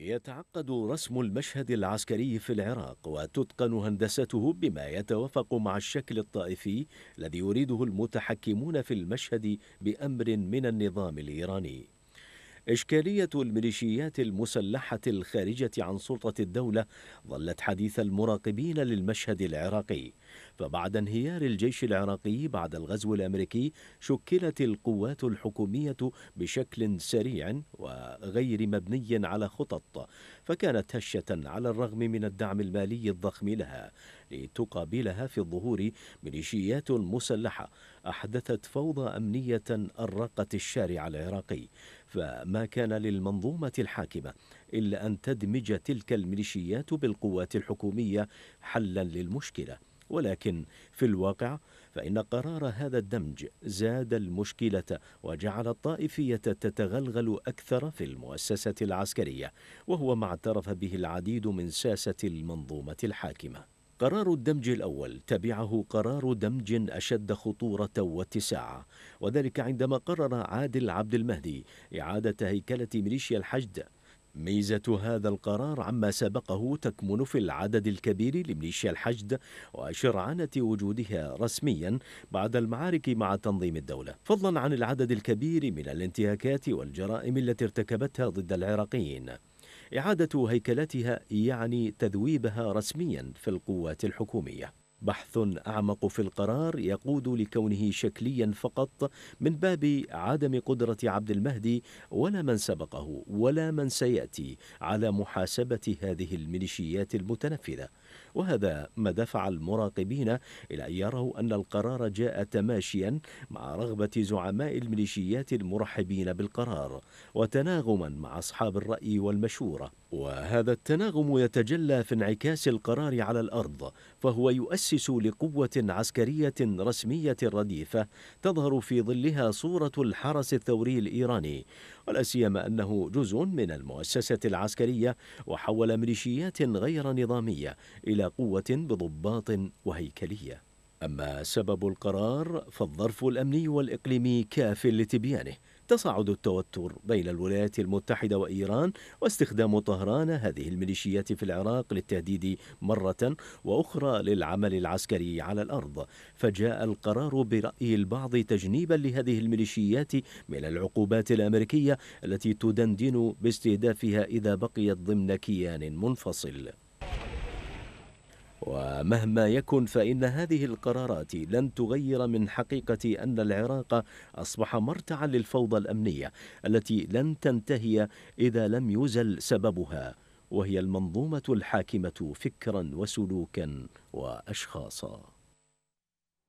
يتعقد رسم المشهد العسكري في العراق وتتقن هندسته بما يتوافق مع الشكل الطائفي الذي يريده المتحكمون في المشهد بامر من النظام الايراني إشكالية الميليشيات المسلحة الخارجة عن سلطة الدولة ظلت حديث المراقبين للمشهد العراقي فبعد انهيار الجيش العراقي بعد الغزو الأمريكي شكلت القوات الحكومية بشكل سريع وغير مبني على خطط فكانت هشة على الرغم من الدعم المالي الضخم لها لتقابلها في الظهور ميليشيات مسلحة أحدثت فوضى أمنية أرقت الشارع العراقي فما كان للمنظومة الحاكمة إلا أن تدمج تلك الميليشيات بالقوات الحكومية حلا للمشكلة ولكن في الواقع فإن قرار هذا الدمج زاد المشكلة وجعل الطائفية تتغلغل أكثر في المؤسسة العسكرية وهو ما اعترف به العديد من ساسة المنظومة الحاكمة قرار الدمج الأول تبعه قرار دمج أشد خطورة واتساع وذلك عندما قرر عادل عبد المهدي إعادة هيكلة ميليشيا الحشد ميزة هذا القرار عما سبقه تكمن في العدد الكبير لميليشيا الحشد وشرعنة وجودها رسميا بعد المعارك مع تنظيم الدولة فضلا عن العدد الكبير من الانتهاكات والجرائم التي ارتكبتها ضد العراقيين إعادة هيكلتها يعني تذويبها رسميا في القوات الحكومية بحث اعمق في القرار يقود لكونه شكليا فقط من باب عدم قدره عبد المهدي ولا من سبقه ولا من سياتي على محاسبه هذه الميليشيات المتنفذه وهذا ما دفع المراقبين الى ان يروا ان القرار جاء تماشيا مع رغبه زعماء الميليشيات المرحبين بالقرار وتناغما مع اصحاب الراي والمشوره وهذا التناغم يتجلى في انعكاس القرار على الارض فهو يؤسس تؤسس لقوة عسكرية رسمية رديفة تظهر في ظلها صورة الحرس الثوري الإيراني ولا سيما أنه جزء من المؤسسة العسكرية وحول ميليشيات غير نظامية إلى قوة بضباط وهيكلية أما سبب القرار فالظرف الأمني والإقليمي كاف لتبيانه تصاعد التوتر بين الولايات المتحدة وإيران واستخدام طهران هذه الميليشيات في العراق للتهديد مرة وأخرى للعمل العسكري على الأرض فجاء القرار برأي البعض تجنيبا لهذه الميليشيات من العقوبات الأمريكية التي تدندن باستهدافها إذا بقيت ضمن كيان منفصل ومهما يكن فإن هذه القرارات لن تغير من حقيقة أن العراق أصبح مرتعا للفوضى الأمنية التي لن تنتهي إذا لم يزل سببها وهي المنظومة الحاكمة فكرا وسلوكا وأشخاصا